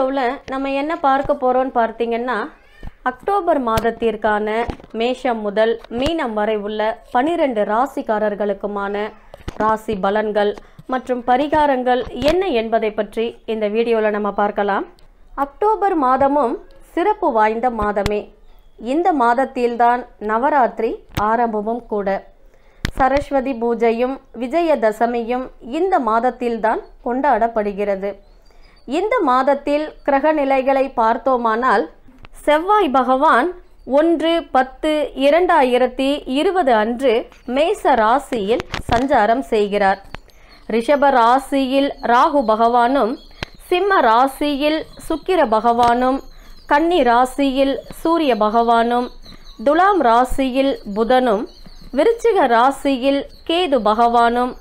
வீடியோவில் நம்ம என்ன பார்க்க போகிறோன்னு பார்த்தீங்கன்னா அக்டோபர் மாதத்திற்கான மேஷம் முதல் மீனம் வரை உள்ள பனிரெண்டு ராசிக்காரர்களுக்குமான ராசி பலன்கள் மற்றும் பரிகாரங்கள் என்ன என்பதை பற்றி இந்த வீடியோவில் நம்ம பார்க்கலாம் அக்டோபர் மாதமும் சிறப்பு வாய்ந்த மாதமே இந்த மாதத்தில்தான் நவராத்திரி ஆரம்பமும் கூட சரஸ்வதி பூஜையும் விஜயதசமியும் இந்த மாதத்தில்தான் கொண்டாடப்படுகிறது இந்த மாதத்தில் கிரக நிலைகளை பார்த்தோமானால் செவ்வாய் பகவான் ஒன்று பத்து இரண்டாயிரத்தி இருபது அன்று மேச ராசியில் சஞ்சாரம் செய்கிறார் ரிஷப ராசியில் ராகு பகவானும் சிம்ம ராசியில் சுக்கிர பகவானும் கன்னி ராசியில் சூரிய பகவானும் துலாம் ராசியில் புதனும் விருச்சிக ராசியில் கேது பகவானும்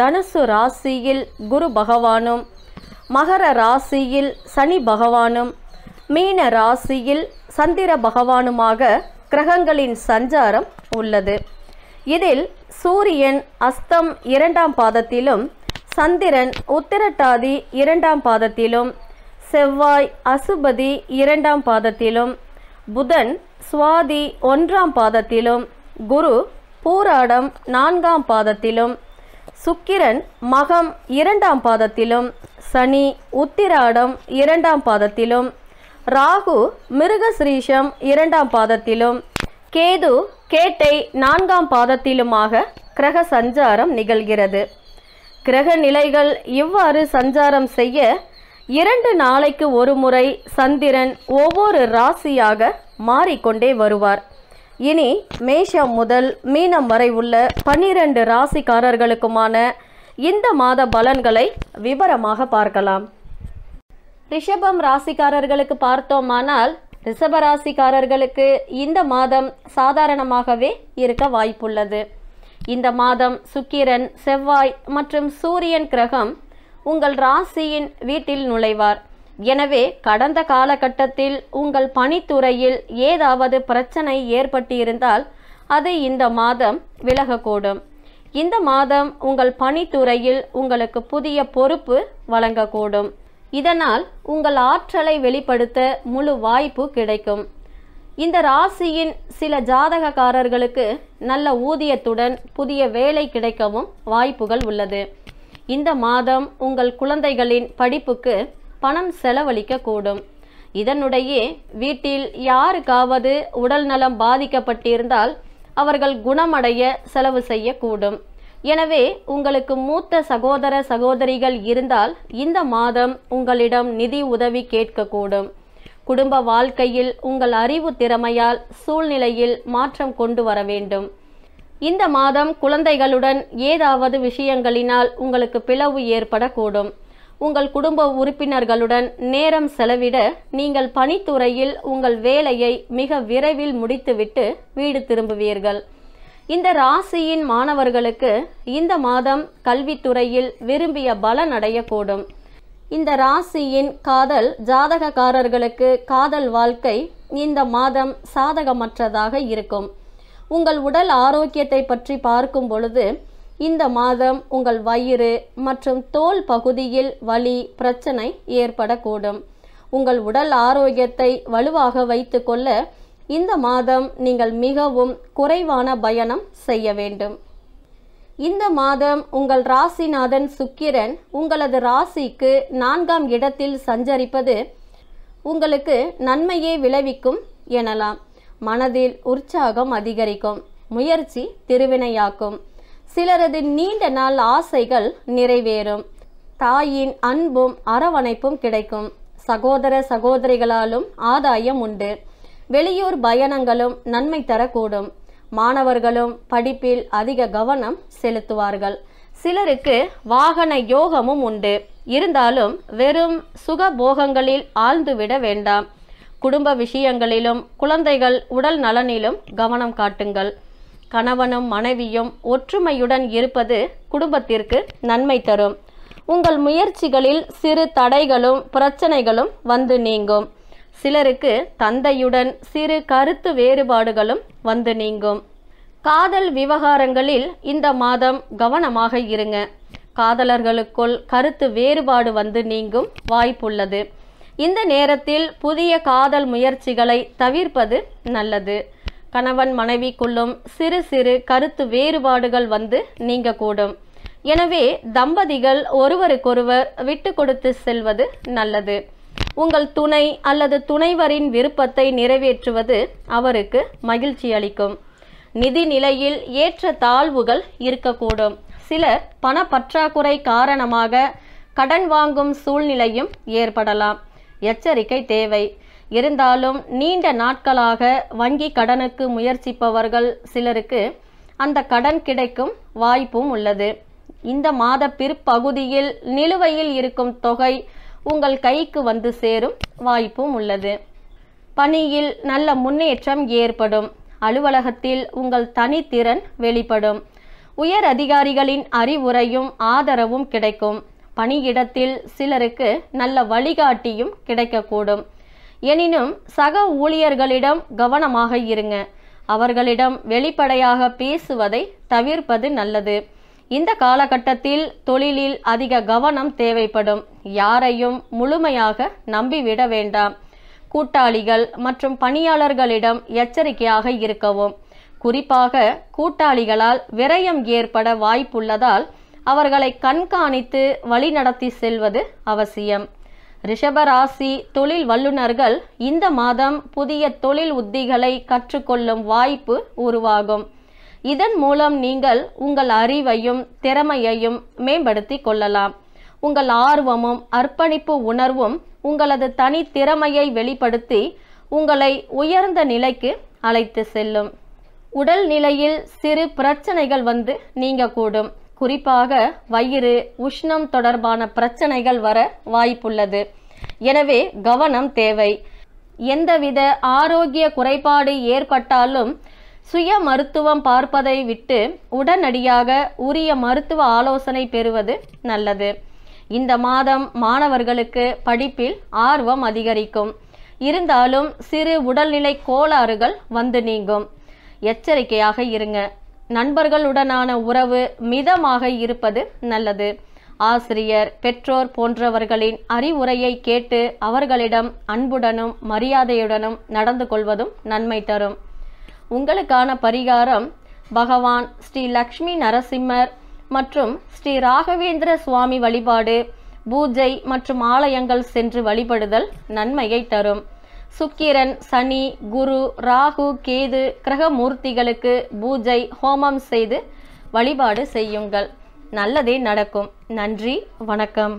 தனுசு ராசியில் குரு பகவானும் மகர ராசியில் சனி பகவானும் மீன ராசியில் சந்திர பகவானுமாக கிரகங்களின் சஞ்சாரம் உள்ளது இதில் சூரியன் அஸ்தம் இரண்டாம் பாதத்திலும் சந்திரன் உத்திரட்டாதி இரண்டாம் பாதத்திலும் செவ்வாய் அசுபதி இரண்டாம் பாதத்திலும் புதன் சுவாதி ஒன்றாம் பாதத்திலும் குரு பூராடம் நான்காம் பாதத்திலும் சுக்கிரன் மகம் இரண்டாம் பாதத்திலும் சனி உத்திராடம் இரண்டாம் பாதத்திலும் ராகு மிருகஸ்ரீஷம் இரண்டாம் பாதத்திலும் கேது கேட்டை நான்காம் பாதத்திலுமாக கிரக சஞ்சாரம் நிகழ்கிறது கிரக நிலைகள் இவ்வாறு சஞ்சாரம் செய்ய இரண்டு நாளைக்கு ஒரு முறை சந்திரன் ஒவ்வொரு ராசியாக மாறிக்கொண்டே வருவார் இனி மேஷம் முதல் மீனம் வரை உள்ள பன்னிரண்டு ராசிக்காரர்களுக்குமான இந்த மாத பலன்களை விவரமாக பார்க்கலாம் ரிஷபம் ராசிக்காரர்களுக்கு பார்த்தோமானால் ராசிக்காரர்களுக்கு இந்த மாதம் சாதாரணமாகவே இருக்க வாய்ப்புள்ளது இந்த மாதம் சுக்கிரன் செவ்வாய் மற்றும் சூரியன் கிரகம் உங்கள் ராசியின் வீட்டில் நுழைவார் எனவே கடந்த காலகட்டத்தில் உங்கள் பணித்துறையில் ஏதாவது பிரச்சனை ஏற்பட்டிருந்தால் அது இந்த மாதம் விலகக்கூடும் இந்த மாதம் உங்கள் பணித்துறையில் உங்களுக்கு புதிய பொறுப்பு வழங்கக்கூடும் இதனால் உங்கள் ஆற்றலை வெளிப்படுத்த முழு வாய்ப்பு கிடைக்கும் இந்த ராசியின் சில ஜாதகக்காரர்களுக்கு நல்ல ஊதியத்துடன் புதிய வேலை கிடைக்கவும் வாய்ப்புகள் உள்ளது இந்த மாதம் உங்கள் குழந்தைகளின் படிப்புக்கு பணம் செலவழிக்கக்கூடும் இதனுடைய வீட்டில் யாருக்காவது உடல்நலம் பாதிக்கப்பட்டிருந்தால் அவர்கள் குணமடைய செலவு செய்யக்கூடும் எனவே உங்களுக்கு மூத்த சகோதர சகோதரிகள் இருந்தால் இந்த மாதம் உங்களிடம் நிதி உதவி கேட்கக்கூடும் குடும்ப வாழ்க்கையில் உங்கள் அறிவு திறமையால் சூழ்நிலையில் மாற்றம் கொண்டு வர வேண்டும் இந்த மாதம் குழந்தைகளுடன் ஏதாவது விஷயங்களினால் உங்களுக்கு பிளவு ஏற்படக்கூடும் உங்கள் குடும்ப உறுப்பினர்களுடன் நேரம் செலவிட நீங்கள் பணித்துறையில் உங்கள் வேலையை மிக விரைவில் முடித்துவிட்டு வீடு திரும்புவீர்கள் இந்த ராசியின் மாணவர்களுக்கு இந்த மாதம் கல்வித்துறையில் விரும்பிய பலன் அடையக்கூடும் இந்த ராசியின் காதல் ஜாதகக்காரர்களுக்கு காதல் வாழ்க்கை இந்த மாதம் சாதகமற்றதாக இருக்கும் உங்கள் உடல் ஆரோக்கியத்தை பற்றி பார்க்கும் பொழுது இந்த மாதம் உங்கள் வயிறு மற்றும் தோல் பகுதியில் வலி பிரச்சனை ஏற்படக்கூடும் உங்கள் உடல் ஆரோக்கியத்தை வலுவாக வைத்துக்கொள்ள இந்த மாதம் நீங்கள் மிகவும் குறைவான பயணம் செய்ய வேண்டும் இந்த மாதம் உங்கள் ராசிநாதன் சுக்கிரன் உங்களது ராசிக்கு நான்காம் இடத்தில் சஞ்சரிப்பது உங்களுக்கு நன்மையே விளைவிக்கும் எனலாம் மனதில் உற்சாகம் அதிகரிக்கும் முயற்சி திருவினையாக்கும் சிலரது நீண்ட நாள் ஆசைகள் நிறைவேறும் தாயின் அன்பும் அரவணைப்பும் கிடைக்கும் சகோதர சகோதரிகளாலும் ஆதாயம் உண்டு வெளியூர் பயணங்களும் நன்மை தரக்கூடும் மாணவர்களும் படிப்பில் அதிக கவனம் செலுத்துவார்கள் சிலருக்கு வாகன யோகமும் உண்டு இருந்தாலும் வெறும் சுக போகங்களில் ஆழ்ந்துவிட வேண்டாம் குடும்ப விஷயங்களிலும் குழந்தைகள் உடல் நலனிலும் கவனம் காட்டுங்கள் கணவனும் மனைவியும் ஒற்றுமையுடன் இருப்பது குடும்பத்திற்கு நன்மை தரும் உங்கள் முயற்சிகளில் சிறு தடைகளும் பிரச்சனைகளும் வந்து நீங்கும் சிலருக்கு தந்தையுடன் சிறு கருத்து வேறுபாடுகளும் வந்து நீங்கும் காதல் விவகாரங்களில் இந்த மாதம் கவனமாக இருங்க காதலர்களுக்குள் கருத்து வேறுபாடு வந்து நீங்கும் வாய்ப்புள்ளது இந்த நேரத்தில் புதிய காதல் முயற்சிகளை தவிர்ப்பது நல்லது கணவன் மனைவிக்குள்ளும் சிறு சிறு கருத்து வேறுபாடுகள் வந்து நீங்கக்கூடும் எனவே தம்பதிகள் ஒருவருக்கொருவர் விட்டு கொடுத்து செல்வது நல்லது உங்கள் துணை அல்லது துணைவரின் விருப்பத்தை நிறைவேற்றுவது அவருக்கு மகிழ்ச்சி அளிக்கும் நிதி நிலையில் ஏற்ற தாழ்வுகள் இருக்கக்கூடும் சிலர் பணப்பற்றாக்குறை காரணமாக கடன் வாங்கும் சூழ்நிலையும் ஏற்படலாம் எச்சரிக்கை தேவை இருந்தாலும் நீண்ட நாட்களாக வங்கி கடனுக்கு முயற்சிப்பவர்கள் சிலருக்கு அந்த கடன் கிடைக்கும் வாய்ப்பும் உள்ளது இந்த மாத பிற்பகுதியில் நிலுவையில் இருக்கும் தொகை உங்கள் கைக்கு வந்து சேரும் வாய்ப்பும் உள்ளது பணியில் நல்ல முன்னேற்றம் ஏற்படும் அலுவலகத்தில் உங்கள் தனித்திறன் வெளிப்படும் உயர் அதிகாரிகளின் அறிவுரையும் ஆதரவும் கிடைக்கும் பணியிடத்தில் சிலருக்கு நல்ல வழிகாட்டியும் கிடைக்கக்கூடும் எனினும் சக ஊழியர்களிடம் கவனமாக இருங்க அவர்களிடம் வெளிப்படையாக பேசுவதை தவிர்ப்பது நல்லது இந்த காலகட்டத்தில் தொழிலில் அதிக கவனம் தேவைப்படும் யாரையும் முழுமையாக நம்பிவிட வேண்டாம் கூட்டாளிகள் மற்றும் பணியாளர்களிடம் எச்சரிக்கையாக இருக்கவும் குறிப்பாக கூட்டாளிகளால் விரயம் ஏற்பட வாய்ப்புள்ளதால் அவர்களை கண்காணித்து வழிநடத்தி செல்வது அவசியம் ரிஷபராசி தொழில் வல்லுநர்கள் இந்த மாதம் புதிய தொழில் உத்திகளை கற்றுக்கொள்ளும் வாய்ப்பு உருவாகும் இதன் மூலம் நீங்கள் உங்கள் அறிவையும் திறமையையும் மேம்படுத்தி கொள்ளலாம் உங்கள் ஆர்வமும் அர்ப்பணிப்பு உணர்வும் உங்களது தனித்திறமையை வெளிப்படுத்தி உங்களை உயர்ந்த நிலைக்கு அழைத்து செல்லும் உடல் நிலையில் சிறு பிரச்சனைகள் வந்து நீங்கக்கூடும் கூடும் குறிப்பாக வயிறு உஷ்ணம் தொடர்பான பிரச்சனைகள் வர வாய்ப்புள்ளது எனவே கவனம் தேவை எந்தவித ஆரோக்கிய குறைபாடு ஏற்பட்டாலும் சுய மருத்துவம் பார்ப்பதை விட்டு உடனடியாக உரிய மருத்துவ ஆலோசனை பெறுவது நல்லது இந்த மாதம் மாணவர்களுக்கு படிப்பில் ஆர்வம் அதிகரிக்கும் இருந்தாலும் சிறு உடல்நிலை கோளாறுகள் வந்து நீங்கும் எச்சரிக்கையாக இருங்க நண்பர்களுடனான உறவு மிதமாக இருப்பது நல்லது ஆசிரியர் பெற்றோர் போன்றவர்களின் அறிவுரையை கேட்டு அவர்களிடம் அன்புடனும் மரியாதையுடனும் நடந்து கொள்வதும் நன்மை தரும் உங்களுக்கான பரிகாரம் பகவான் ஸ்ரீ லக்ஷ்மி நரசிம்மர் மற்றும் ஸ்ரீ ராகவேந்திர சுவாமி வழிபாடு பூஜை மற்றும் ஆலயங்கள் சென்று வழிபடுதல் நன்மையை தரும் சுக்கிரன் சனி குரு ராகு கேது கிரகமூர்த்திகளுக்கு பூஜை ஹோமம் செய்து வழிபாடு செய்யுங்கள் நல்லதே நடக்கும் நன்றி வணக்கம்